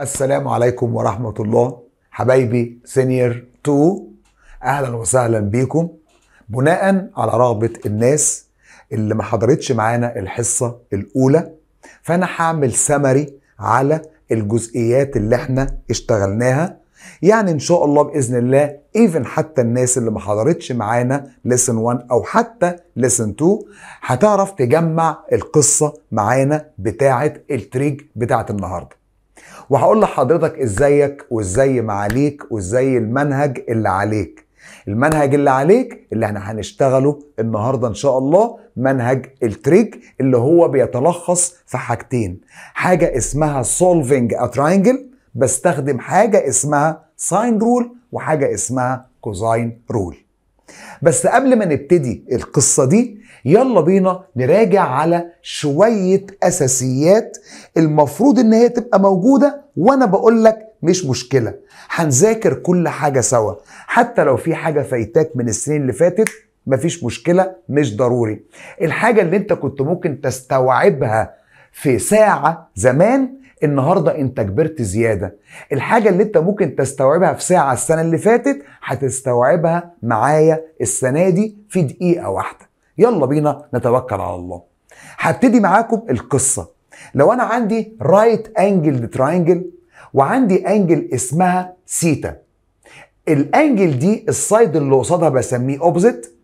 السلام عليكم ورحمة الله حبايبي سينيور 2 أهلا وسهلا بيكم بناء على رغبة الناس اللي ما حضرتش معانا الحصة الأولى فأنا هعمل سمري على الجزئيات اللي احنا اشتغلناها يعني ان شاء الله باذن الله ايفن حتى الناس اللي ما حضرتش معانا ليسن 1 او حتى ليسن 2 هتعرف تجمع القصه معانا بتاعه التريج بتاعه النهارده وهقول لحضرتك ازيك وازاي معاليك وازاي المنهج اللي عليك المنهج اللي عليك اللي احنا هنشتغله النهارده ان شاء الله منهج التريك اللي هو بيتلخص في حاجتين حاجه اسمها solving a triangle بستخدم حاجه اسمها ساين رول وحاجه اسمها cosine رول بس قبل ما نبتدي القصه دي يلا بينا نراجع على شوية أساسيات المفروض إن هي تبقى موجودة وأنا بقول لك مش مشكلة هنذاكر كل حاجة سوا حتى لو في حاجة فايتاك من السنين اللي فاتت مفيش مشكلة مش ضروري الحاجة اللي انت كنت ممكن تستوعبها في ساعة زمان النهاردة انت كبرت زيادة الحاجة اللي انت ممكن تستوعبها في ساعة السنة اللي فاتت هتستوعبها معايا السنة دي في دقيقة واحدة يلا بينا نتوكل على الله هبتدي معاكم القصه لو انا عندي رايت انجل تراينجل وعندي انجل اسمها سيتا الانجل دي السايد اللي قصادها بسميه اوبزيت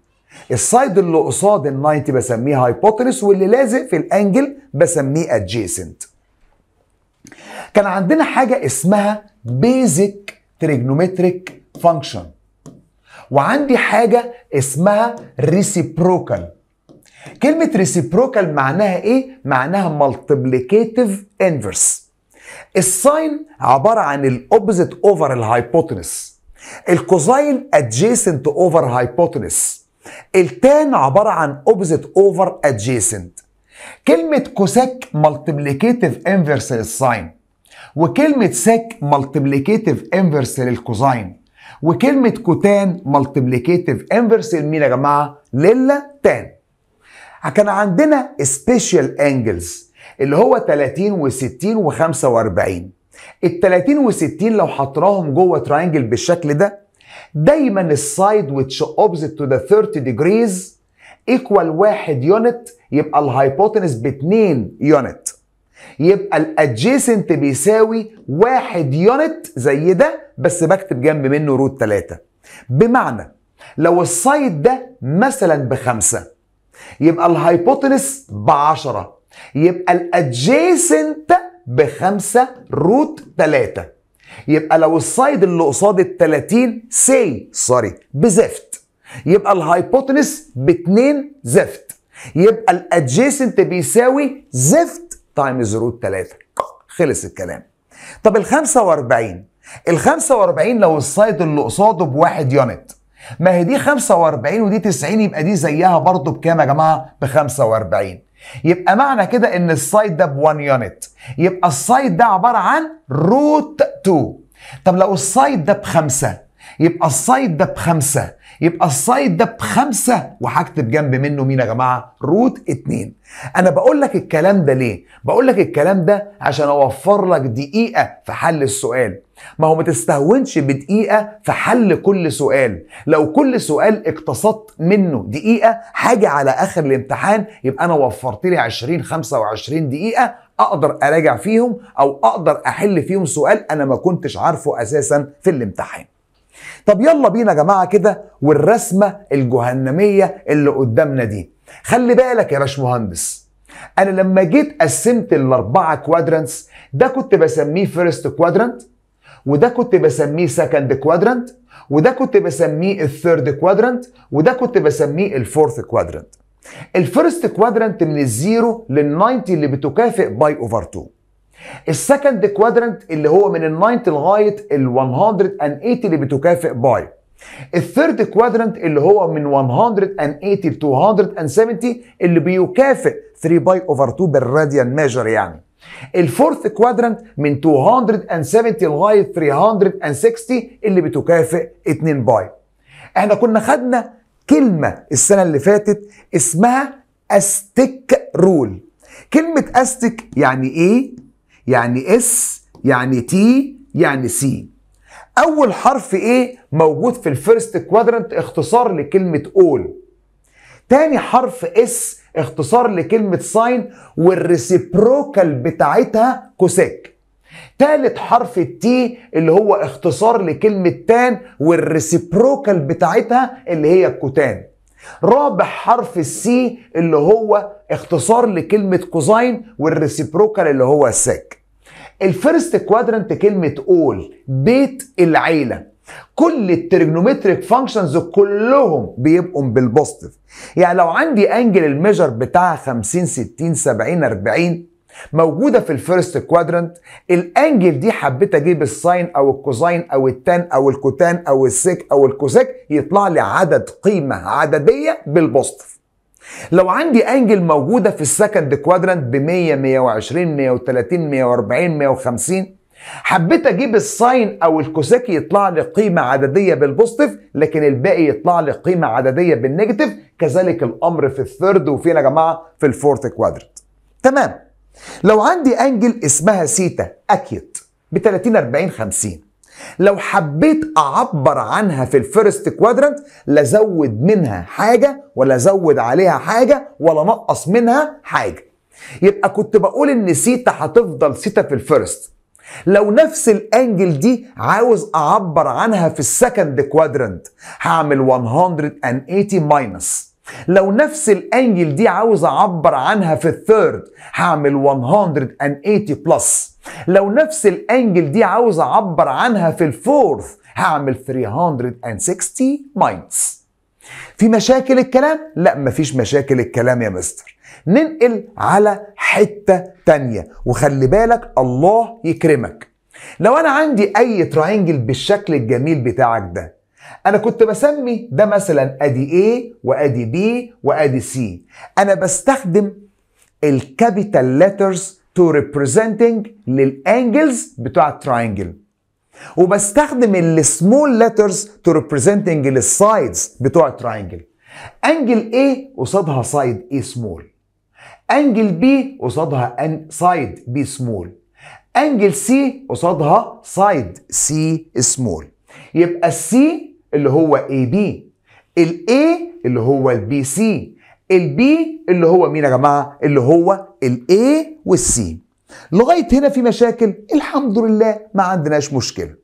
السايد اللي قصاد ال 90 بسميه هايبوتنس واللي لازق في الانجل بسميه ادجيسنت كان عندنا حاجه اسمها بيزك تريجنومتريك فانكشن وعندي حاجه اسمها ريسيبروكال كلمه ريسيبروكال معناها ايه معناها مالتيبليكيتيف انفرس الساين عباره عن الاوبزيت اوفر الهايبوتنس الكوزاين ادجيسنت اوفر هايبوتنس التان عباره عن اوبزيت اوفر ادجيسنت كلمه كوسك مالتيبليكيتيف انفرس للساين وكلمه سك مالتيبليكيتيف انفرس للكوزاين وكلمة كوتان مالتبليكيتيف انفرس المين يا جماعة؟ تان كان عندنا سبيشال انجلز اللي هو 30 و60 و45 ال 30 و60 لو حطناهم جوه تراينجل بالشكل ده دايما السايد ويتش اوبزيت تو ذا 30 ديجريز ايكوال واحد يونت يبقى الهايبوتنس ب 2 يونت يبقى الادجيسنت بيساوي واحد يونت زي ده بس بكتب جنب منه روت 3 بمعنى لو السايد ده مثلا بخمسة يبقى الهايبوتنس بعشرة يبقى الادجيسنت بخمسة روت 3 يبقى لو السايد اللي قصاد ال 30 سي سوري بزفت يبقى الهايبوتنس باتنين زفت يبقى الادجيسنت بيساوي زفت تايمز روت 3 خلص الكلام طب ال 45 ال 45 لو السايد اللي قصاده بواحد يونت ما هي دي 45 ودي 90 يبقى دي زيها برضه بكام يا جماعه؟ ب 45 يبقى معنى كده ان السايد ده ب 1 يونت يبقى السايد ده عباره عن روت 2 طب لو السايد ده ب 5 يبقى السايد ده ب 5 يبقى السايد ده بخمسة وهكتب جنب منه مين يا جماعة روت اتنين انا بقول لك الكلام ده ليه بقول لك الكلام ده عشان اوفر لك دقيقة في حل السؤال ما هو ما تستهونش بدقيقة في حل كل سؤال لو كل سؤال اقتصدت منه دقيقة حاجة على اخر الامتحان يبقى انا وفرت لي 20 25 دقيقة اقدر اراجع فيهم او اقدر احل فيهم سؤال انا ما كنتش عارفه اساسا في الامتحان طب يلا بينا يا جماعه كده والرسمه الجهنميه اللي قدامنا دي خلي بالك يا باشمهندس انا لما جيت قسمت الاربعه كوادرانتس ده كنت بسميه فيرست كوادرانت وده كنت بسميه سكند كوادرانت وده كنت بسميه الثيرد كوادرانت وده كنت بسميه الفورث كوادرانت الفيرست كوادرانت من الزيرو لل 90 اللي بتكافئ باي اوفر 2 السكند كوادرنت اللي هو من ال 90 لغايه ال 180 اللي بتكافئ باي الثيرد كوادرنت اللي هو من 180 ل 270 اللي بيكافئ 3 باي اوفر 2 بالراديان ميجر يعني الفورث كوادرنت من 270 لغايه 360 اللي بتكافئ 2 باي احنا كنا خدنا كلمه السنه اللي فاتت اسمها استيك رول كلمه استيك يعني ايه يعني اس يعني تي يعني سي اول حرف ايه موجود في الفيرست كوادرنت اختصار لكلمه اول تاني حرف اس اختصار لكلمه ساين والريسيبروكال بتاعتها كوسيك تالت حرف التي اللي هو اختصار لكلمه تان والريسيبروكال بتاعتها اللي هي الكوتان رابع حرف السي اللي هو اختصار لكلمه كوزاين والريسيبروكال اللي هو السك الفيرست كوادرنت كلمه اول بيت العيله كل الترجنومتريك فانكشنز كلهم بيبقوا بالبوستيف يعني لو عندي انجل الميجر بتاعها 50 60 70 40 موجودة في الفيرست كوادرنت الانجل دي حبيت اجيب الساين او الكوزاين او التان او الكوتان او السيك او الكوزيك يطلع لي عدد قيمة عددية بالبوستيف لو عندي انجل موجوده في السكند كوادرانت ب 100 120 130 140 150 حبيت اجيب الساين او الكوسيك يطلع لي قيمه عدديه بالبوزيتيف لكن الباقي يطلع لي قيمه عدديه بالنيجاتيف كذلك الامر في الثيرد وفين يا جماعه في الفورث كوادرانت تمام لو عندي انجل اسمها سيتا اكيد ب 30 40 50 لو حبيت اعبر عنها في الفيرست كوادرنت لا ازود منها حاجه ولا ازود عليها حاجه ولا نقص منها حاجه يبقى كنت بقول ان سيتا هتفضل سيتا في الفيرست لو نفس الانجل دي عاوز اعبر عنها في السكند كوادرنت هعمل 180 ماينس لو نفس الانجل دي عاوز اعبر عنها في الثيرد هعمل 180 بلس لو نفس الانجل دي عاوز اعبر عنها في الفورث هعمل 360 ماينس في مشاكل الكلام لا مفيش مشاكل الكلام يا مستر ننقل على حتة تانية وخلي بالك الله يكرمك لو انا عندي اي تراينجل بالشكل الجميل بتاعك ده انا كنت بسمي ده مثلا ادي A وادي B وادي C انا بستخدم الكابيتال لترز تو ريبريزنتنج للانجلز بتوع التراينجل وبستخدم السمول لترز تو ريبريزنتنج للسايدز بتوع التراينجل انجل A قصادها سايد A سمول انجل B قصادها سايد B سمول انجل C قصادها سايد C سمول يبقى C اللي هو AB الA اللي هو البي سي البي اللي هو مين يا جماعه اللي هو الاي والسي لغايه هنا في مشاكل الحمد لله ما عندناش مشكله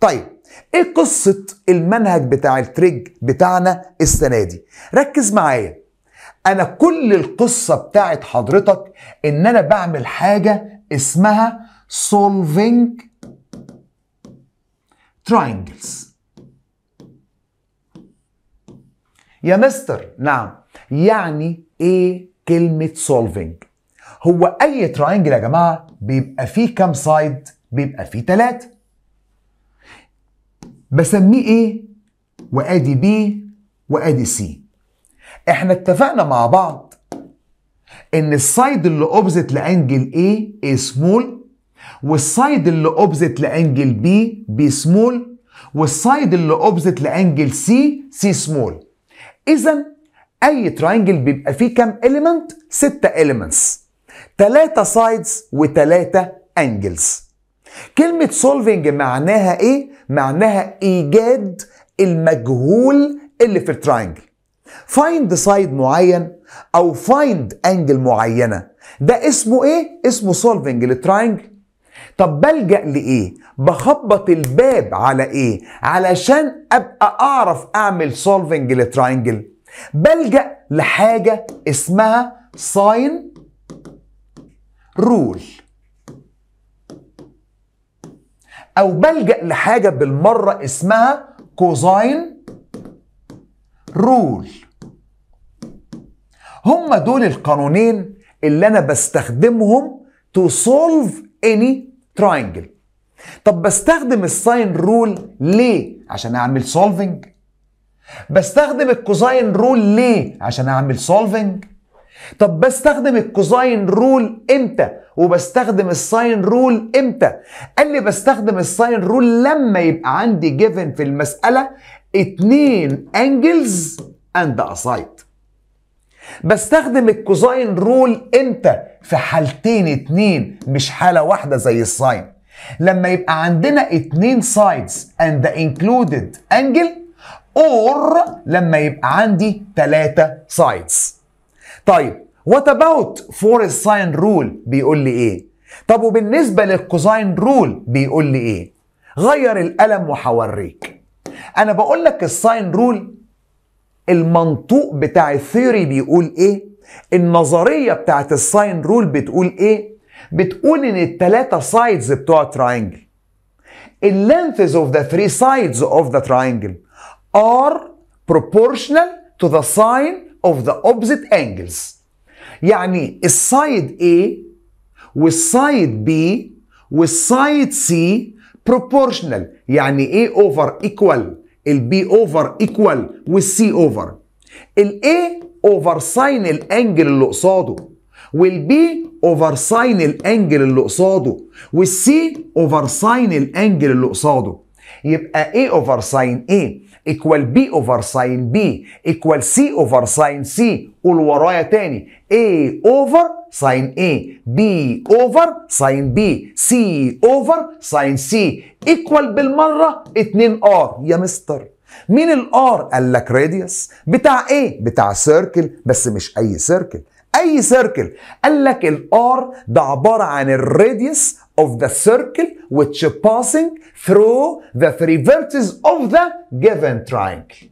طيب ايه قصه المنهج بتاع التريج بتاعنا السنه دي ركز معايا انا كل القصه بتاعت حضرتك ان انا بعمل حاجه اسمها solving triangles يا مستر نعم يعني ايه كلمة solving هو اي تراينجل يا جماعة بيبقى فيه كام سايد بيبقى فيه تلاتة بسميه ايه وادي بي وادي سي احنا اتفقنا مع بعض ان السايد اللي اوبزيت لانجل ايه ايه سمول والسايد اللي اوبزيت لانجل بي بي سمول والسايد اللي اوبزيت لانجل سي سي سمول اذا اي تراينجل بيبقى فيه كام اليمنت ستة اليمنتس تلاتة سايدز وتلاتة انجلز كلمة سولفينج معناها ايه؟ معناها ايجاد المجهول اللي في التراينجل فايند سايد معين او فايند انجل معينة ده اسمه ايه؟ اسمه سولفينج للتراينجل طب بلجأ لإيه؟ بخبط الباب على إيه؟ علشان أبقى أعرف أعمل سولفينج للتراينجل بلجأ لحاجة اسمها ساين رول أو بلجأ لحاجة بالمرة اسمها كوزاين رول هما دول القانونين اللي أنا بستخدمهم to solve any triangle طب بستخدم الساين رول ليه؟ عشان أعمل solving بستخدم الكوزاين رول ليه عشان اعمل سولفنج طب بستخدم الكوزاين رول امتى وبستخدم الساين رول امتى قال لي بستخدم الساين رول لما يبقى عندي جيفن في المساله اتنين انجلز اند اسايد بستخدم الكوزاين رول امتى في حالتين اتنين مش حاله واحده زي الساين لما يبقى عندنا اتنين سايدز اند انكلودد انجل اور لما يبقى عندي ثلاثة سايدز طيب وات اباوت فور الساين رول بيقول لي ايه طب وبالنسبه للكوزاين رول بيقول لي ايه غير القلم وهوريك انا بقول لك الساين رول المنطوق بتاع الثيوري بيقول ايه النظريه بتاعت الساين رول بتقول ايه بتقول ان التلاتة سايدز بتوع تراينجل اللينثز اوف ذا ثري سايدز اوف ذا تراينجل are proportional to the sine of the opposite angles يعني السايد A والسايد B والسايد C proportional يعني A over equal B over equal وال C over. ال A over sin الانجل اللي قصاده B over sin الانجل اللي قصاده C over sin الانجل اللي قصاده يبقى A over sin A ايكوال بي اوفر ساين بي ايكوال سي اوفر ساين سي قول ورايا تاني اي اوفر ساين اي بي اوفر ساين بي سي اوفر ساين سي ايكوال بالمره 2 ار يا مستر مين الار قال لك راديوس بتاع ايه بتاع سيركل بس مش اي سيركل اي سيركل قال لك الار ده عباره عن الراديوس of the circle which passing through the three vertices of the given triangle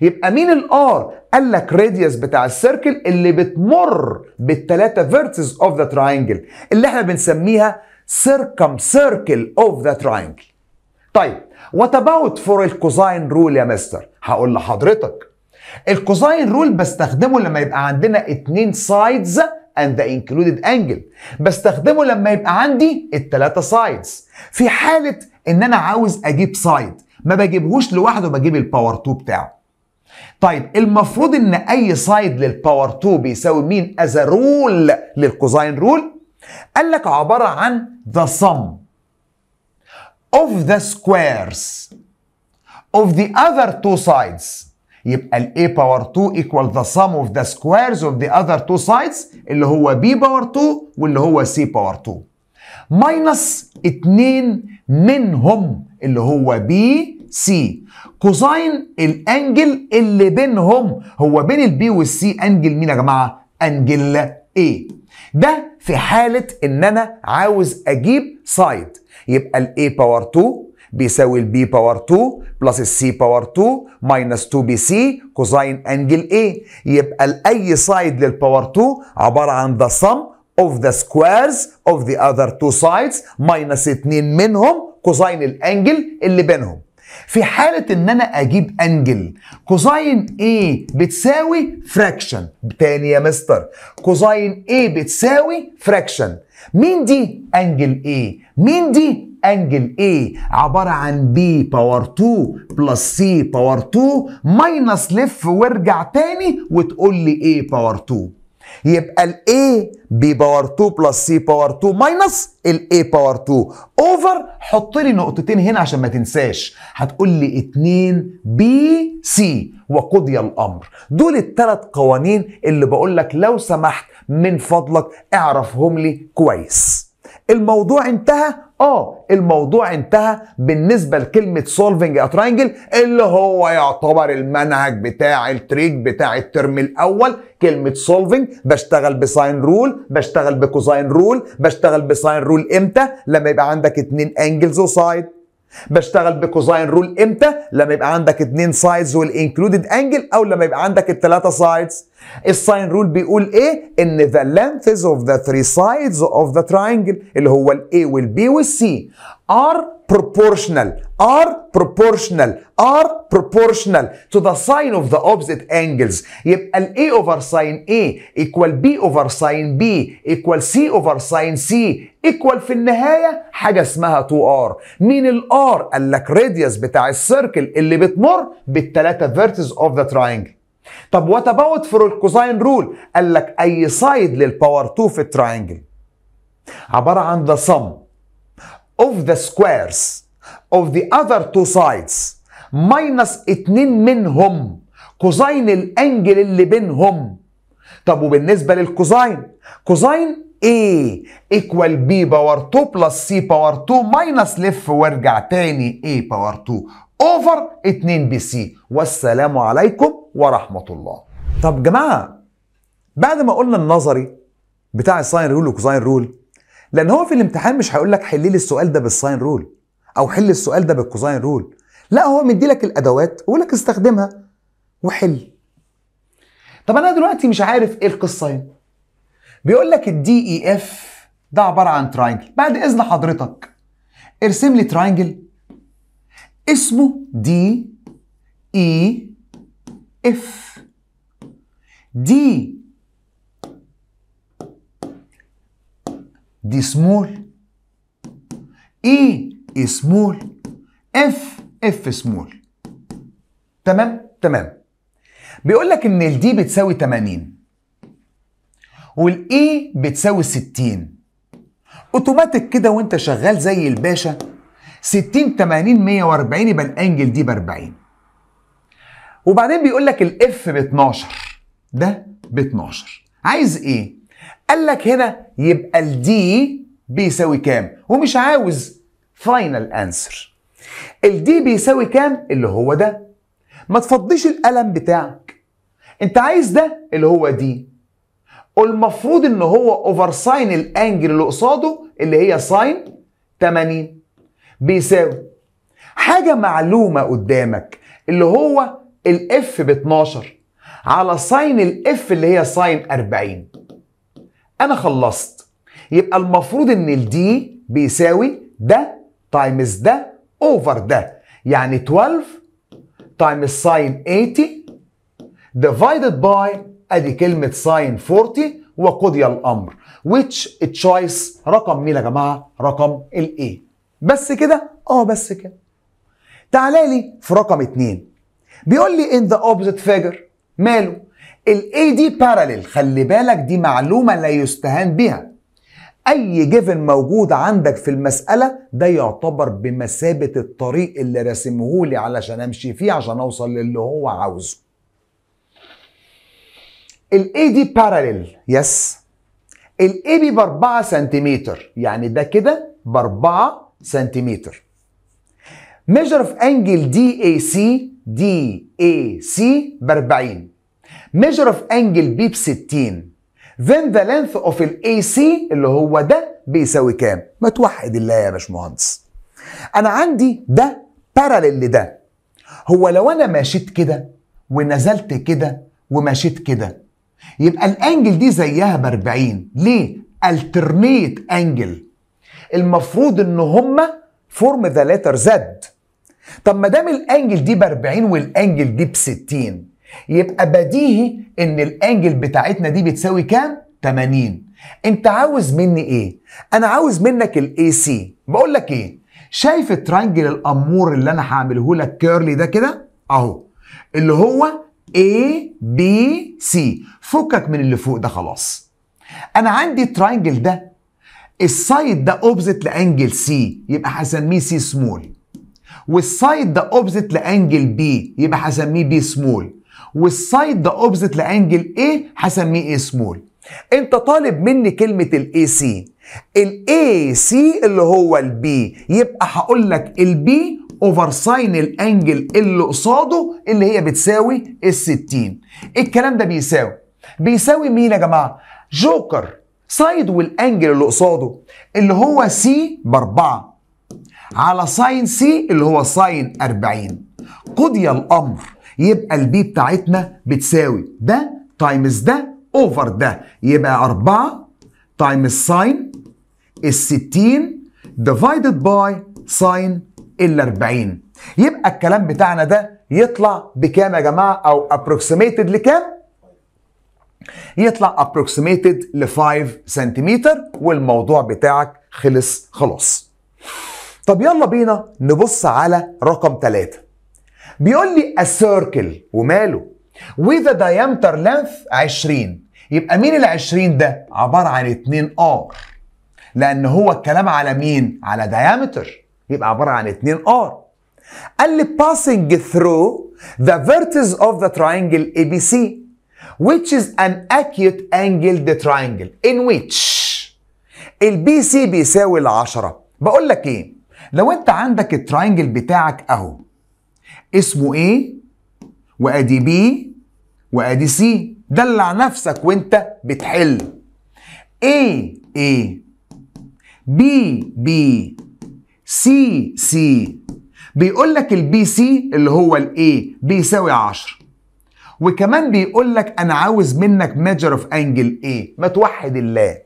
يبقى مين الار قال لك راديوس بتاع السيركل اللي بتمر بالثلاثه vertices of the triangle اللي احنا بنسميها سيركم سيركل اوف ذا تراينجل طيب وات اباوت فور الكوزاين رول يا مستر هقول لحضرتك الكوزاين رول بستخدمه لما يبقى عندنا اتنين سايدز اند انكلودد انجل بستخدمه لما يبقى عندي التلاتة سايدز في حالة ان انا عاوز اجيب سايد ما بجيبهوش لوحده بجيب الباور 2 بتاعه طيب المفروض ان اي سايد للباور 2 بيساوي مين از رول للكوزاين رول قال لك عبارة عن the sum of the squares of the other two sides يبقى ال A باور 2 equal the sum of the squares of the other two sides اللي هو B باور 2 واللي هو C باور 2 ماينص 2 منهم اللي هو B C كوساين الانجل اللي بينهم هو بين البي والسي انجل مين يا جماعه؟ انجل A ده في حاله ان انا عاوز اجيب سايد يبقى ال A باور 2 بيساوي B باور 2 بلس C باور 2 ماينس 2 بي سي كوزاين انجل A يبقى لأي سايد للباور 2 عبارة عن the sum of the squares of the other two sides ماينس 2 منهم كوزاين الانجل اللي بينهم في حالة ان انا اجيب انجل كوزاين A بتساوي فراكشن تاني يا مستر كوزاين A بتساوي فراكشن مين دي انجل A مين دي انجل A عبارة عن B باور 2 بلس C باور 2 ماينس لف وارجع تاني وتقول لي A باور 2 يبقى ال A B باور 2 بلس C باور 2 ماينس ال A باور 2 اوفر حط لي نقطتين هنا عشان ما تنساش هتقول لي 2 B C وقضي الامر دول الثلاث قوانين اللي بقول لك لو سمحت من فضلك اعرفهم لي كويس الموضوع انتهى اه الموضوع انتهى بالنسبه لكلمه سولفنج تراينجل اللي هو يعتبر المنهج بتاع التريك بتاع الترم الاول كلمه سولفنج بشتغل بساين رول بشتغل بكوزاين رول بشتغل بساين رول امتى لما يبقى عندك اتنين انجلز وسايد بشتغل بكوزاين رول امتى لما يبقى عندك اتنين سايدز والانكلودد انجل او لما يبقى عندك التلاتة سايدز الساين رول بيقول ايه ان the lengths of the three sides of the triangle اللي هو ال A وال B وال C are proportional, are proportional, are proportional to the sine of the opposite angles. يبقى ال A over sine A equal B over sine B equal C over sine C equal في النهاية حاجة اسمها 2R. مين ال R؟ قال لك radius بتاع السيركل اللي بتمر بالثلاثة vertices of the triangle. طب وات اباوت فور الكوساين رول؟ قال لك أي سايد للباور 2 في التراينجل عبارة عن the sum of the squares of the other two sides minus اتنين منهم كوزاين الانجل اللي بينهم طب وبالنسبة للكوزاين كوزاين A equal B باور 2 plus C باور 2 minus لف وارجع تاني A باور 2 over 2 BC والسلام عليكم ورحمة الله طب جماعة بعد ما قلنا النظري بتاع الساين رول وكوزين رول لان هو في الامتحان مش هيقول لك حل لي السؤال ده بالساين رول او حل السؤال ده بالكوزاين رول لا هو مدي لك الادوات ويقول لك استخدمها وحل طب انا دلوقتي مش عارف ايه القصين يعني. بيقول لك الدي اي اف e ده عباره عن تراينجل بعد اذن حضرتك ارسم لي تراينجل اسمه دي اي اف دي دي سمول اي سمول اف اف سمول تمام تمام بيقول لك ان الدي بتساوي 80 والاي e بتساوي 60 اوتوماتيك كده وانت شغال زي الباشا 60 80 140 يبقى الانجل دي ب 40 وبعدين بيقول لك الاف ب 12 ده ب 12 عايز ايه قال لك هنا يبقى الدي بيساوي كام ومش عاوز فاينل انسر الدي بيساوي كام اللي هو ده ما تفضيش القلم بتاعك انت عايز ده اللي هو دي والمفروض ان هو اوفر ساين الانجل اللي قصاده اللي هي ساين 80 بيساوي حاجه معلومه قدامك اللي هو الاف ب 12 على ساين الاف اللي هي ساين 40 انا خلصت يبقى المفروض ان الدي بيساوي ده تايمز ده اوفر ده يعني 12 تايمز ساين 80 ديفايدد باي ادي كلمه ساين 40 وقضي الامر which choice رقم مين يا جماعه رقم الاي بس كده اه بس كده تعالى لي في رقم 2 بيقول لي ان ذا اوبزيت فيجر ماله الـ دي parallel خلي بالك دي معلومه لا يستهان بها اي جيفن موجود عندك في المساله ده يعتبر بمثابه الطريق اللي راسمه لي علشان امشي فيه عشان اوصل للي هو عاوزه الـ دي parallel يس الـ AB ب 4 سنتيمتر يعني ده كده ب 4 سنتيمتر ميجر اوف انجل دي اي سي دي اي سي ب 40 measure of انجل B ب 60 then the length of ال AC اللي هو ده بيساوي كام؟ ما توحد الله يا باشمهندس. أنا عندي ده بارلل لده. هو لو أنا مشيت كده ونزلت كده ومشيت كده يبقى الانجل دي زيها ب 40 ليه؟ الترنيت انجل المفروض ان هما فورم ذا لتر زد طب ما دام الانجل دي ب 40 والانجل دي ب 60 يبقى بديهي ان الانجل بتاعتنا دي بتساوي كام 80 انت عاوز مني ايه انا عاوز منك الاي سي بقول لك ايه شايف الترانجل الامور اللي انا هعمله لك كيرلي ده كده اهو اللي هو اي بي سي فكك من اللي فوق ده خلاص انا عندي الترانجل ده السايد ده اوبزيت لانجل سي يبقى هسميه سي سمول والسايد ده اوبزيت لانجل بي يبقى هسميه بي سمول والسايد ده اوبزيت لانجل A هسميه ايه سمول انت طالب مني كلمة الاي سي الاي سي اللي هو البي يبقى هقول لك البي اوفر ساين الانجل اللي قصاده اللي هي بتساوي ال 60 الكلام ده بيساوي بيساوي مين يا جماعه جوكر سايد والانجل اللي قصاده اللي هو سي باربعه على ساين سي اللي هو ساين 40 قضي الامر يبقى البي بتاعتنا بتساوي ده تايمز ده اوفر ده يبقى 4 تايمز ساين ال 60 ديفايدد باي ساين ال 40 يبقى الكلام بتاعنا ده يطلع بكام يا جماعه او ابروكسيميتد لكام؟ يطلع ابروكسيميتد ل 5 سنتيمتر والموضوع بتاعك خلص خلاص. طب يلا بينا نبص على رقم ثلاثه. بيقول لي a circle وماله with a diameter length 20 يبقى مين ال 20 ده عبارة عن 2 ار لأن هو الكلام على مين على diameter يبقى عبارة عن 2 ار قال لي passing through the vertices of the triangle ABC which is an acute angled triangle in which ال BC بيساوي ال 10 بقول لك ايه لو انت عندك الترينجل بتاعك اهو اسمه ايه وادي بي وادي سي دلع نفسك وانت بتحل ايه ايه بي بي سي سي بيقول لك البي سي اللي هو الاي بيساوي 10 وكمان بيقول لك انا عاوز منك ميجر اوف انجل ايه ما توحد الله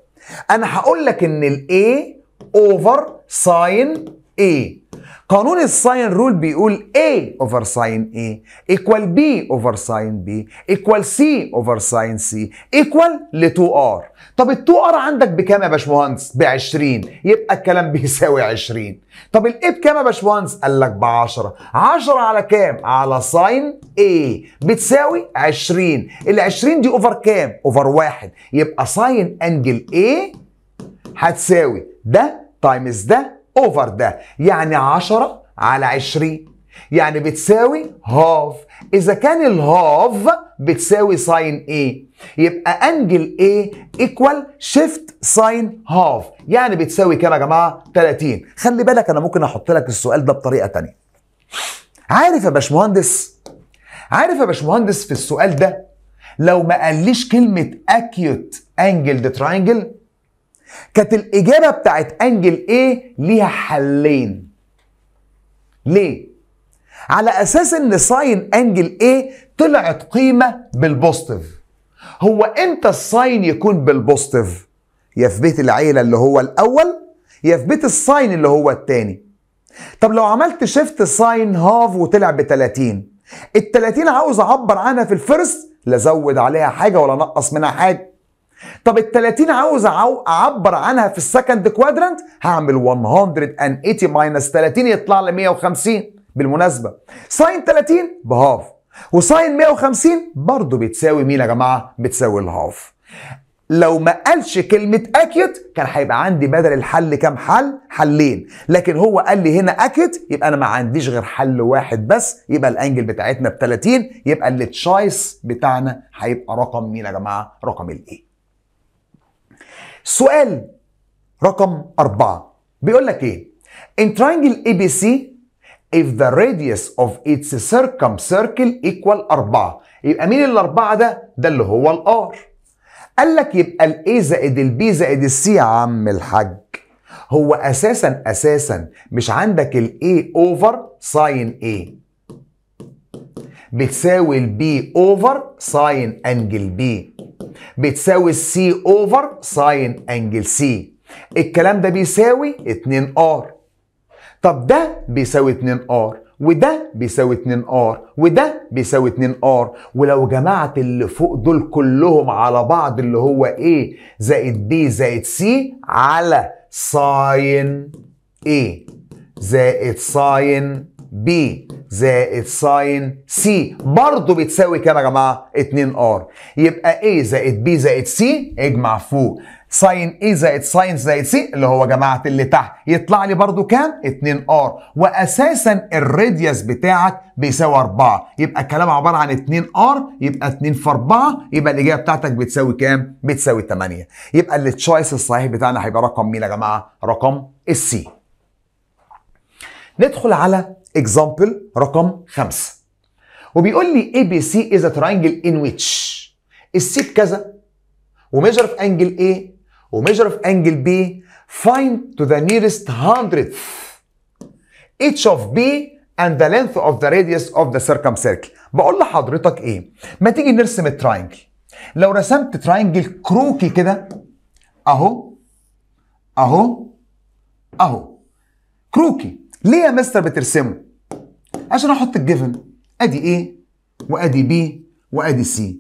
انا هقول لك ان الاي اوفر ساين ايه قانون الساين رول بيقول A over ساين A ايكوال B over ساين B ايكوال C over ساين C ايكوال ل 2R طب ال 2R عندك بكام يا باشمهندس؟ ب 20 يبقى الكلام بيساوي 20 طب ال A بكام يا باشمهندس؟ قال لك ب 10 10 على كام؟ على ساين A بتساوي 20 ال 20 دي اوفر كام؟ اوفر 1 يبقى ساين انجل A هتساوي ده تايمز ده اوفر ده يعني 10 على 20 يعني بتساوي هاف اذا كان الهاف بتساوي ساين ايه يبقى انجل ايه ايكوال شيفت ساين هاف يعني بتساوي كام يا جماعه 30 خلي بالك انا ممكن احط لك السؤال ده بطريقه تانية عارف يا باشمهندس عارف يا باشمهندس في السؤال ده لو ما قاليش كلمه اكيوت انجل ده تراينجل كانت الإجابة بتاعت أنجل إيه ليها حلين ليه؟ على أساس إن ساين أنجل إيه طلعت قيمة بالبوستيف هو إمتى الساين يكون بالبوستيف؟ يا في بيت العيلة اللي هو الأول يا في بيت الساين اللي هو الثاني طب لو عملت شيفت ساين هاف وطلع ب 30 ال 30 عاوز اعبر عنها في الفيرست لا زود عليها حاجه ولا نقص منها حاجه طب ال 30 عاوز اعبر عنها في السكند كوادرنت هعمل 180 ماينس 30 يطلع لي 150 بالمناسبه ساين 30 بهاف وساين 150 برضه بتساوي مين يا جماعه؟ بتساوي الهاف. لو ما قالش كلمة أكيت كان هيبقى عندي بدل الحل كام حل؟ حلين، لكن هو قال لي هنا أكيت يبقى أنا ما عنديش غير حل واحد بس يبقى الأنجل بتاعتنا ب 30 يبقى التشايس بتاعنا هيبقى رقم مين يا جماعة؟ رقم الإيه؟ سؤال رقم أربعة بيقول لك إيه؟ In triangle ABC if the radius of its circumcircle equal 4 يبقى مين الأربعة ده؟ ده اللي هو الـ R. قال لك يبقى الـ A زائد الـ B زائد الـ C يا عم الحاج هو أساسا أساسا مش عندك الـ A over sin A بتساوي البي اوفر ساين انجل بي بتساوي السي اوفر ساين انجل سي الكلام ده بيساوي 2 ار طب ده بيساوي 2 ار وده بيساوي 2 ار وده بيساوي 2 ار ولو جمعت اللي فوق دول كلهم على بعض اللي هو A زائد B زائد C على ساين A زائد ساين بي زائد ساين سي برضه بتساوي كام يا جماعه 2 ار يبقى A زائد B زائد C اجمع فوق ساين A زائد ساين زائد C اللي هو جماعه اللي تحت يطلع لي برضه كام 2 ار واساسا الراديوس بتاعك بيساوي 4 يبقى الكلام عباره عن 2 ار يبقى 2 في 4 يبقى الاجابه بتاعتك بتساوي كام بتساوي 8 يبقى التشويس الصحيح بتاعنا هيبقى رقم مين يا جماعه رقم السي ندخل على اكزامبل رقم خمسة وبيقول لي اي بي سي از ترينجل ان ويتش السيت كذا وميجر اوف انجل اي وميجر اوف انجل بي تو ذا نيرست nearest اتش اوف بي اند ذا لينث اوف ذا راديوس اوف ذا سيركم سيركل بقول لحضرتك ايه ما تيجي نرسم الترينجل لو رسمت ترينجل كروكي كده اهو اهو اهو كروكي ليه يا مستر بترسمه عشان احط الجيفن ادي ايه وادي بي وادي سي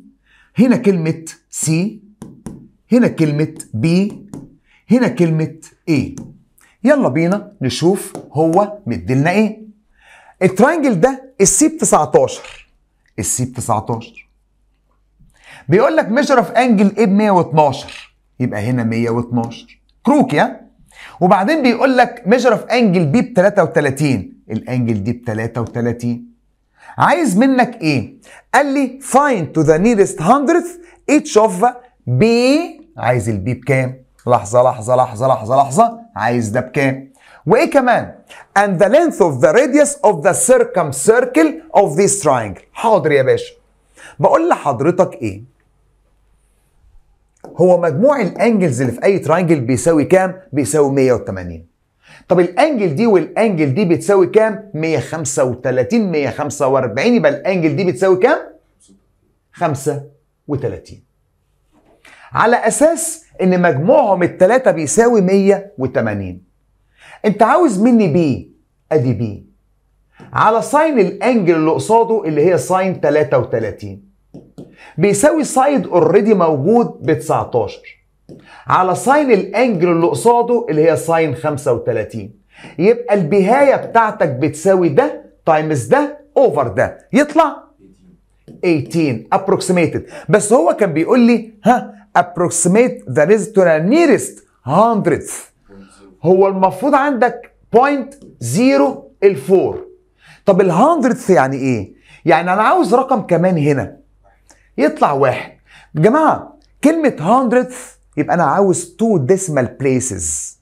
هنا كلمه سي هنا كلمه بي هنا كلمه ايه يلا بينا نشوف هو مديلنا ايه الترينجل ده السي ب 19 السي ب 19 بيقول لك ميجر اوف انجل ايه ب 112 يبقى هنا 112 كروك يا وبعدين بيقول لك ميجر اوف انجل بي ب 33 الانجل دي ب 33 عايز منك ايه؟ قال لي فاين تو ذا نيرست هاندرث اتش اوف بي عايز البي بكام؟ لحظة لحظة لحظة لحظة لحظة عايز ده بكام؟ وايه كمان؟ and the length of the radius of the circumcircle of this triangle حاضر يا باشا بقول لحضرتك ايه؟ هو مجموع الانجلز اللي في اي ترينجل بيساوي كام؟ بيساوي 180 طب الانجل دي والانجل دي بتساوي كام؟ 135 145 يبقى الانجل دي بتساوي كام؟ 35 على اساس ان مجموعهم الثلاثه بيساوي 180 انت عاوز مني بي ادي بي على ساين الانجل اللي قصاده اللي هي ساين 33 بيساوي سايد اوريدي موجود ب 19 على ساين الانجل اللي قصاده اللي هي ساين 35 يبقى البهاية بتاعتك بتساوي ده تايمز ده اوفر ده يطلع 18 ابروكسيميتد بس هو كان بيقول لي ها ابروكسيميت ذا ريز تو ذا نيرست hundredth هو المفروض عندك 0.0 الفور طب ال 100 يعني ايه؟ يعني انا عاوز رقم كمان هنا يطلع واحد يا جماعه كلمه هاندردز يبقى انا عاوز تو ديسمال بليسز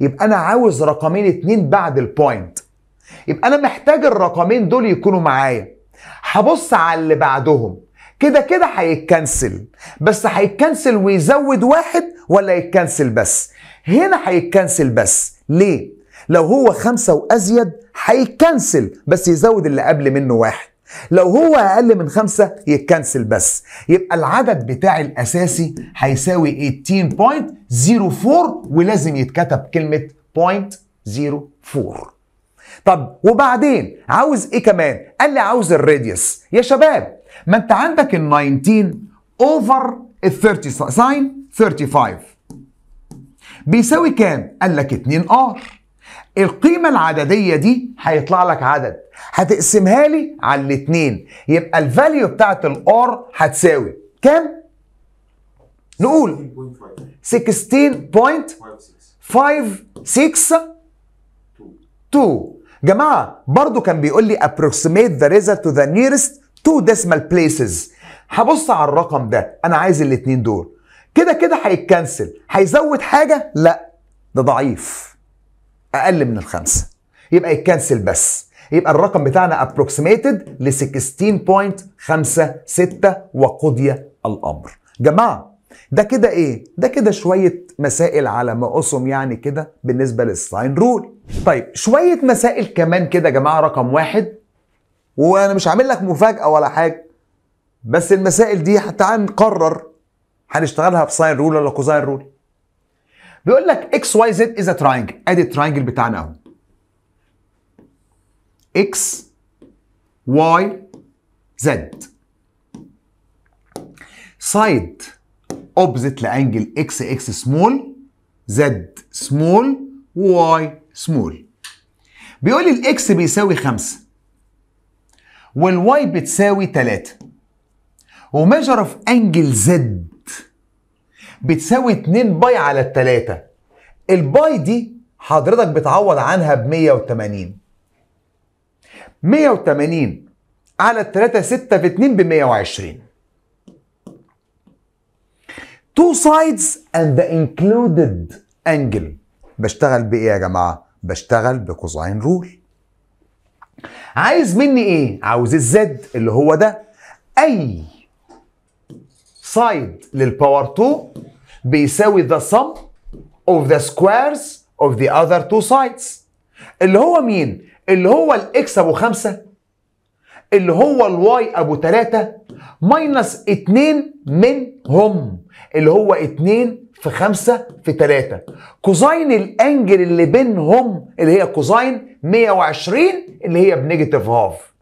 يبقى انا عاوز رقمين اتنين بعد البوينت يبقى انا محتاج الرقمين دول يكونوا معايا هبص على اللي بعدهم كده كده هيتكنسل بس هيتكنسل ويزود واحد ولا يتكنسل بس هنا هيتكنسل بس ليه لو هو خمسة وأزيد هيتكنسل بس يزود اللي قبل منه واحد لو هو اقل من خمسة يتكنسل بس يبقى العدد بتاعي الاساسي هيساوي 18.04 ولازم يتكتب كلمة 0.04 طب وبعدين عاوز ايه كمان قال لي عاوز الراديوس يا شباب ما انت عندك ال 19 اوفر ال 30 ساين 35 بيساوي كام قال لك 2 ار القيمة العددية دي هيطلع لك عدد هتقسمها لي على الاتنين يبقى الفاليو بتاعت الار هتساوي كام؟ نقول 16.562 جماعة برضو كان بيقول لي approximate the result to the nearest two decimal places هبص على الرقم ده انا عايز الاتنين دول كده كده هيتكنسل هيزود حاجة لا ده ضعيف اقل من الخمسه يبقى يتكنسل بس يبقى الرقم بتاعنا ابروكسيميتد ل 16.56 وقضي الامر جماعه ده كده ايه ده كده شويه مسائل على ما قسم يعني كده بالنسبه للساين رول طيب شويه مسائل كمان كده يا جماعه رقم واحد وانا مش عامل لك مفاجاه ولا حاجه بس المسائل دي تعال نقرر هنشتغلها بساين رول ولا كوزاين رول بيقول لك اكس واي زد از تراينجل ادي التراينجل بتاعنا اهو اكس واي زد سايد اوبزيت لانجل اكس اكس سمول زد سمول واي سمول بيقول لي الاكس بيساوي 5 والواي بتساوي 3 وميجر اوف انجل زد بتساوي 2 باي على التلاتة الباي دي حضرتك بتعوض عنها ب 180 180 على التلاتة 6 في 2 ب 120 two sides and the included angle بشتغل بايه يا جماعه بشتغل بكوزاين رول عايز مني ايه عاوز الزد اللي هو ده اي سايد للباور 2 بيساوي ذا سم اوف ذا سكويرز اوف ذا اذر تو سايدز اللي هو مين؟ اللي هو الاكس ابو 5 اللي هو الواي ابو 3 ماينس 2 منهم اللي هو 2 في 5 في 3 كوزاين الانجل اللي بينهم اللي هي كوزاين 120 اللي هي بنيجاتيف هاف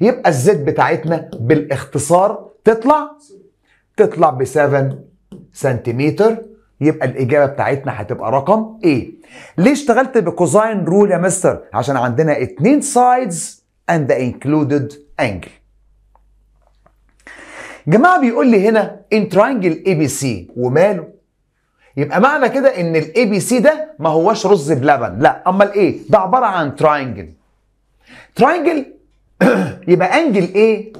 يبقى الزد بتاعتنا بالاختصار تطلع تطلع ب 7 سنتيمتر يبقى الإجابة بتاعتنا هتبقى رقم A ليه اشتغلت بكوزاين رول يا مستر؟ عشان عندنا اتنين سايدز اند انكلودد انجل. جماعة بيقول لي هنا ان اي بي سي وماله؟ يبقى معنى كده ان الاي بي سي ده ما هواش رز بلبن لا امال ايه ده عباره عن ترانجل. ترانجل يبقى انجل A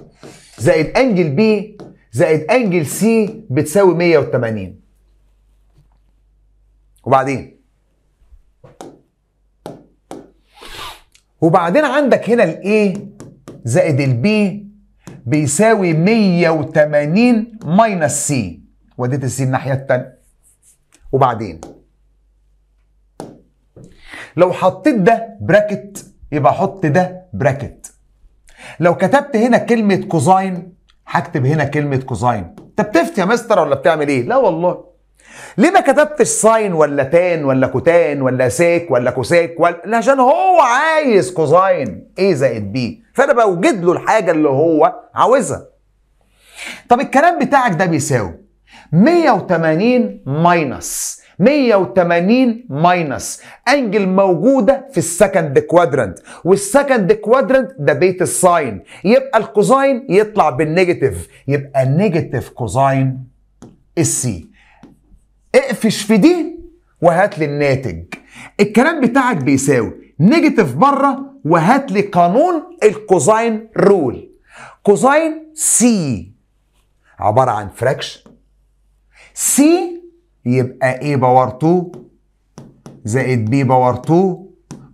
زائد انجل B زائد انجل سي بتساوي 180 وبعدين وبعدين عندك هنا الاي زائد البي بيساوي 180 ماينس سي وديت السي الناحيه الثانيه وبعدين لو حطيت ده براكت يبقى حط ده براكت لو كتبت هنا كلمه كوزاين هكتب هنا كلمه كوزاين انت بتفتي يا مستر ولا بتعمل ايه لا والله ليه ما كتبتش ساين ولا تان ولا كوتان ولا سيك ولا كوسيك ولا عشان هو عايز كوزاين ايه زائد بي فانا بوجد له الحاجه اللي هو عاوزها طب الكلام بتاعك ده بيساوي 180 ماينس 180 ماينس انجل موجوده في السكند كوادرنت والسكند كوادرنت ده بيت الساين يبقى الكوزاين يطلع بالنيجاتيف يبقى نيجاتيف كوزاين السي اقفش في دي وهات لي الناتج الكلام بتاعك بيساوي نيجاتيف بره وهات لي قانون الكوزاين رول كوزاين سي عباره عن فراكشن سي يبقى A باور 2 زائد B باور 2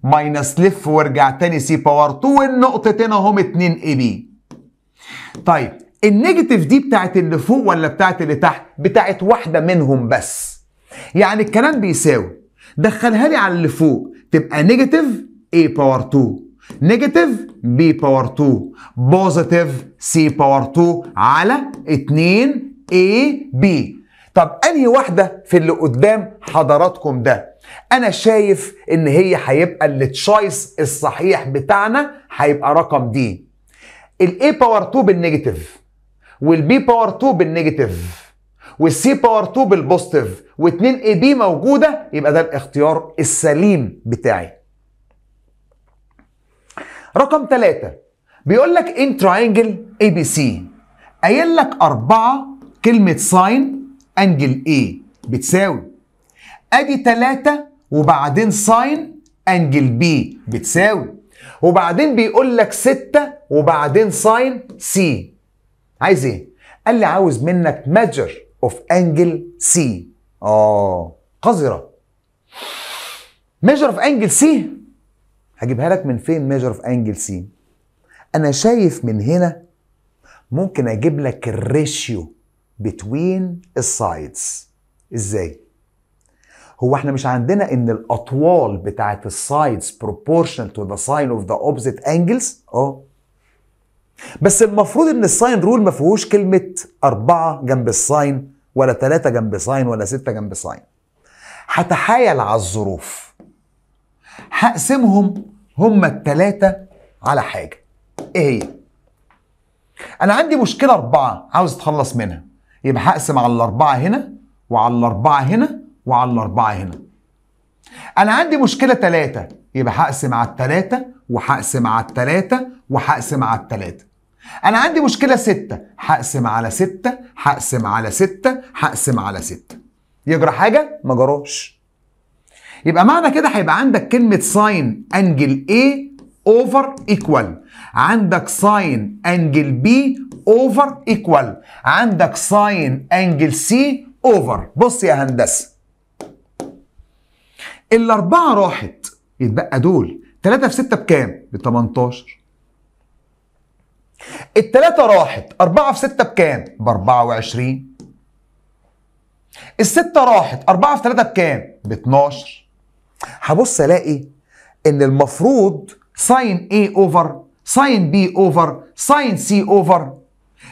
ماينس لف وارجع تاني C باور 2 والنقطتين اهم 2 AB طيب النيجاتيف دي بتاعت اللي فوق ولا بتاعت اللي تحت بتاعت واحدة منهم بس يعني الكلام بيساوي دخلها لي على اللي فوق تبقى نيجاتيف A باور 2 نيجاتيف بي باور 2 بوزيتيف سي باور 2 على 2 اي بي طب انهي واحده في اللي قدام حضراتكم ده انا شايف ان هي هيبقى التشويس الصحيح بتاعنا هيبقى رقم دي الاي باور 2 بالنيجاتيف والبي باور 2 بالنيجاتيف والسي باور 2 بالبوزيتيف و2 اي بي موجوده يبقى ده الاختيار السليم بتاعي رقم 3 بيقول لك ان تراينجل اي بي سي قايل لك 4 كلمه ساين انجل A بتساوي ادي 3 وبعدين ساين انجل بي بتساوي وبعدين بيقول لك 6 وبعدين ساين سي عايز ايه؟ قال لي عاوز منك ماجر اوف انجل سي اه قذرة ميجر اوف انجل سي هجيبها لك من فين ميجر اوف انجل سي انا شايف من هنا ممكن اجيب لك الريشيو between السايدز ازاي هو احنا مش عندنا ان الاطوال بتاعه السايدز proportional to the sine of the opposite angles اه بس المفروض ان الساين رول ما فيهوش كلمه أربعة جنب الساين ولا ثلاثة جنب ساين ولا ستة جنب ساين هتحايل على الظروف هقسمهم هما التلاتة على حاجة ايه هي انا عندي مشكلة اربعة عاوز اتخلص منها يبقى هقسم على الأربعة هنا وعلى الأربعة هنا وعلى الأربعة هنا أنا عندي مشكلة تلاتة يبقى هقسم على التلاتة وهقسم على التلاتة وهقسم على التلاتة أنا عندي مشكلة ستة هقسم على ستة هقسم على ستة هقسم على ستة يجرى حاجة؟ ما جراش يبقى معنى كده هيبقى عندك كلمة ساين أنجل A اوفر ايكوال عندك ساين انجل B اوفر ايكوال عندك ساين انجل سي اوفر بص يا هندسه الاربعه راحت يتبقى دول 3 في 6 بكام؟ ب 18 الثلاثة راحت 4 في 6 بكام؟ ب 24 الستة راحت 4 في 3 بكام؟ ب 12 هبص الاقي ان المفروض ساين A اوفر ساين B اوفر ساين C اوفر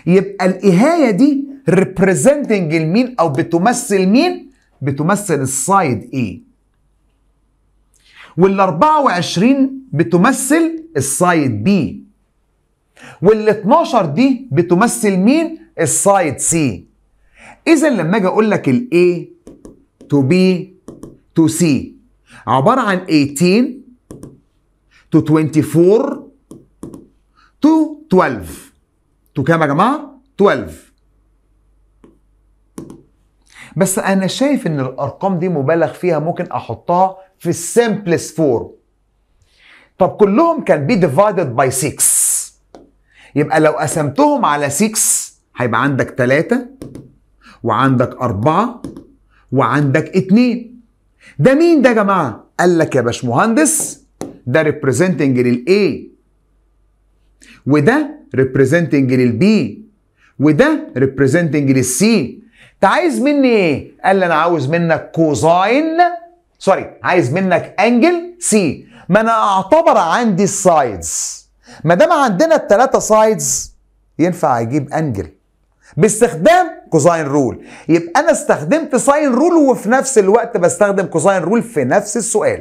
يبقى الإهاية دي ريبريزنتنج لمين أو بتمثل مين؟ بتمثل السايد إيه وال 24 بتمثل السايد بي وال 12 دي بتمثل مين؟ السايد سي إذا لما أجي أقول لك الـ A to B to C عبارة عن 18 to 24 to 12 تو كام يا جماعه 12 بس انا شايف ان الارقام دي مبالغ فيها ممكن احطها في السمبلس فور طب كلهم كان بي ديفايدد باي 6 يبقى لو قسمتهم على 6 هيبقى عندك 3 وعندك 4 وعندك 2 ده مين ده يا جماعه قال لك يا باشمهندس ده ريبريزنتنج للايه وده ريبريزنتنج للبي وده ريبريزنتنج للسي انت عايز مني ايه؟ قال لي انا عاوز منك كوزاين سوري عايز منك انجل سي ما انا اعتبر عندي السايدز ما دام عندنا الثلاثه سايدز ينفع اجيب انجل باستخدام كوزاين رول يبقى انا استخدمت ساين رول وفي نفس الوقت بستخدم كوزاين رول في نفس السؤال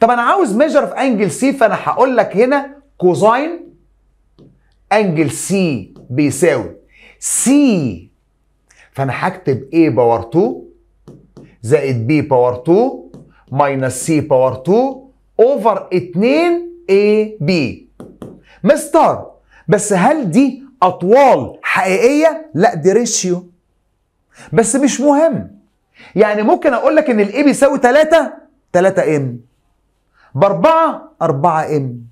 طب انا عاوز ميجر في انجل سي فانا هقول لك هنا كوزاين انجل سي بيساوي سي فانا هكتب A باور 2 زائد B باور 2 ماينس C باور 2 اوفر 2 A B مستر بس هل دي اطوال حقيقيه لا دي ريشيو بس مش مهم يعني ممكن اقول لك ان الاي بيساوي 3 3 ام ب 4 4 ام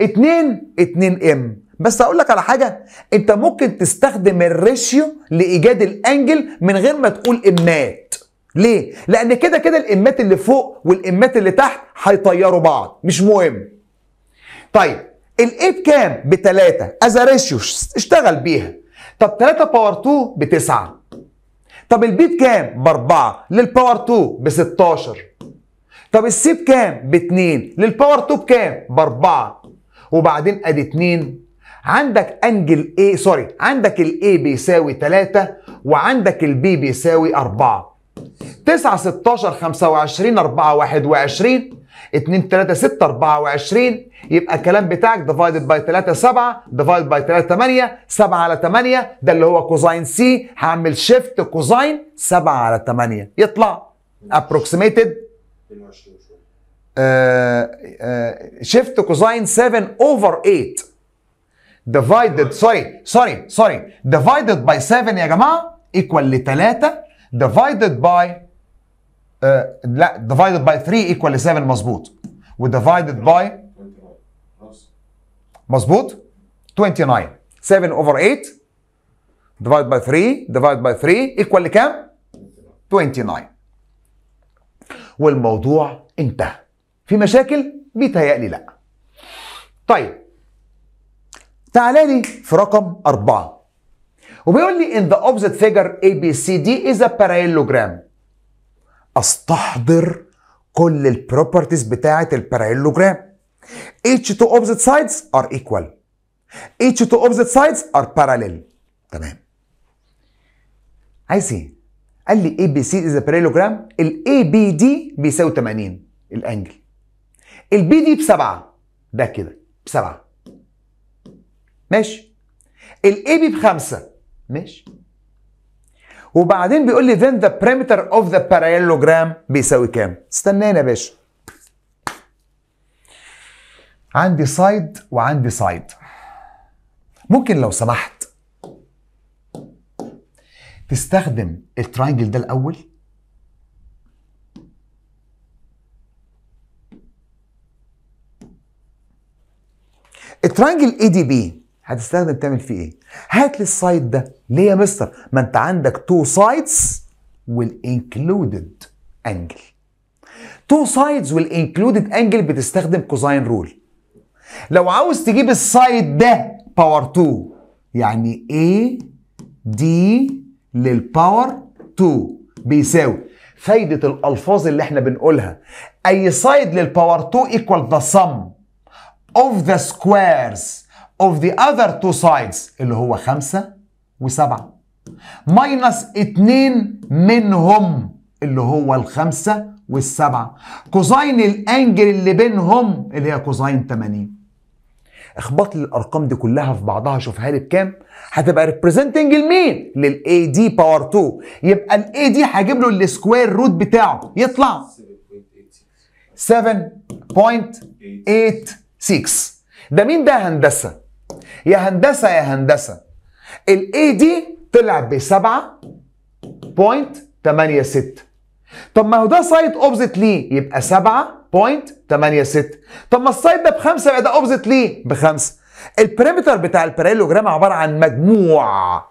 2 2 ام بس اقول لك على حاجه انت ممكن تستخدم الريشيو لايجاد الانجل من غير ما تقول امات ليه لان كده كده الامات اللي فوق والامات اللي تحت هيطيروا بعض مش مهم طيب الايت كام بتلاتة از ريشيو اشتغل بيها طب 3 باور 2 بتسعة طب البيت كام باربعة للباور 2 ب 16 طب السيب كام 2 للباور 2 بكام باربعة وبعدين ادي 2 عندك انجل ايه سوري عندك الاي بيساوي 3 وعندك البي بيساوي 4 9 16 25 4 21 2 3 6 24 يبقى الكلام بتاعك ديفايدد باي 3 7 ديفايدد باي 3 8 7 على 8 ده اللي هو كوزاين سي هعمل شيفت كوزاين 7 على 8 يطلع ابروكسيميتد شيفت كوزاين 7 اوفر 8 divided سوري سوري سوري divided by 7 يا جماعه ايكوال ل 3 divided by آه لا divided by 3 ايكوال ل 7 مظبوط divided by مظبوط 29 7 over 8 divided by 3 divided by 3 ايكوال لكام 29 والموضوع انتهى في مشاكل بيتهيألي لا طيب تعالى لي في رقم أربعة وبيقول لي in the opposite figure ABCD is a parallelogram أستحضر كل البروبرتيز بتاعة الباراليلوجرام each two opposite sides are equal each two opposite sides are parallel تمام عايز ايه؟ قال لي ABC is a parallelogram ال ABD بيساوي 80 الانجل البي BD بسبعه ده كده بسبعه ماشي الاي بي بخمسه ماشي وبعدين بيقول لي then the perimeter of the parallelogram بيساوي كام؟ استنانا يا باشا. عندي سايد وعندي سايد. ممكن لو سمحت تستخدم الترينجل ده الاول الترينجل اي دي بي هتستخدم تعمل فيه ايه هات لي السايد ده ليه يا مستر ما انت عندك تو سايدز والانكلودد انجل تو سايدز والانكلودد انجل بتستخدم كوزاين رول لو عاوز تجيب السايد ده باور 2 يعني A D للباور 2 بيساوي فايدة الألفاظ اللي احنا بنقولها أي سايد للباور 2 equal the sum of the squares of the other two sides اللي هو 5 و7 minus 2 منهم اللي هو الخمسة والسبعة كوزين الانجل اللي بينهم اللي هي كوزين 80 اخبط لي الارقام دي كلها في بعضها شوفها لي بكام هتبقى ريبريزنتنج لمين للاي دي باور 2 يبقى الاي دي هجيب له السكوير روت بتاعه يطلع 7.86 ده مين ده هندسه يا هندسه يا هندسه الاي دي طلع ب 7.86 طب ما هو ده سايد اوبزيت ليه يبقى 7.86 طب ما السايد ده بخمسه يبقى ده اوبزيت ليه بخمسه البريمتر بتاع الباراليلوجرام عباره عن مجموع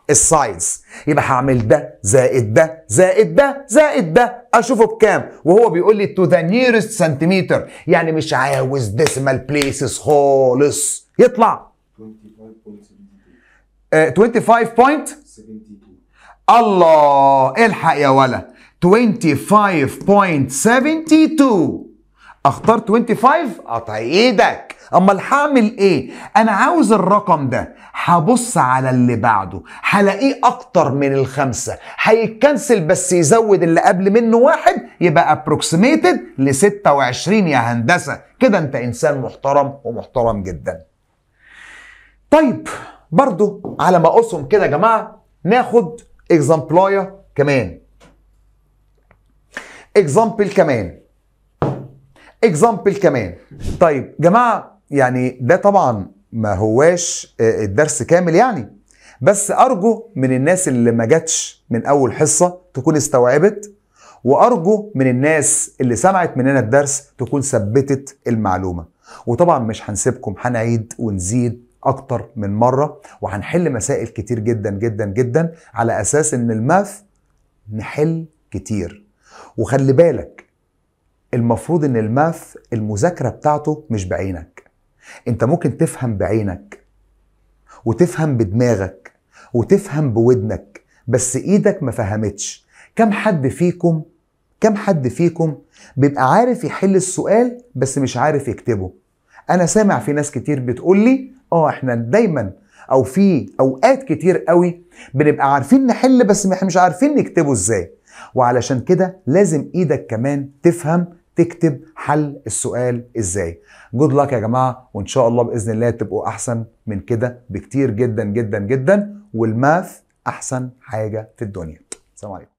السايدز يبقى هعمل ده زائد ده زائد ده زائد ده اشوفه بكام وهو بيقول لي تو ذا نيرست سنتيمتر يعني مش عاوز ديسمال بليسز خالص يطلع 25.72 آه، الله الحق يا ولا 25.72 اختار 25 قطع ايدك امال هعمل ايه انا عاوز الرقم ده هبص على اللي بعده هلاقيه اكتر من الخمسه هيتكنسل بس يزود اللي قبل منه واحد يبقى ابروكسيميتد ل 26 يا هندسه كده انت انسان محترم ومحترم جدا طيب برضو على ما اقصهم كده يا جماعه ناخد اكزامبلايا كمان اكزامبل كمان اكزامبل كمان طيب جماعه يعني ده طبعا ما هواش آه، الدرس كامل يعني بس ارجو من الناس اللي ما جاتش من اول حصه تكون استوعبت وارجو من الناس اللي سمعت مننا الدرس تكون ثبتت المعلومه وطبعا مش هنسيبكم هنعيد ونزيد اكتر من مره وهنحل مسائل كتير جدا جدا جدا على اساس ان الماث نحل كتير وخلي بالك المفروض ان الماث المذاكره بتاعته مش بعينك انت ممكن تفهم بعينك وتفهم بدماغك وتفهم بودنك بس ايدك ما فهمتش كم حد فيكم كم حد فيكم بيبقى عارف يحل السؤال بس مش عارف يكتبه انا سامع في ناس كتير بتقول لي اه احنا دايما او في اوقات كتير قوي بنبقى عارفين نحل بس احنا مش عارفين نكتبه ازاي وعلشان كده لازم ايدك كمان تفهم تكتب حل السؤال ازاي جود لك يا جماعه وان شاء الله باذن الله تبقوا احسن من كده بكتير جدا جدا جدا والماث احسن حاجه في الدنيا سلام عليكم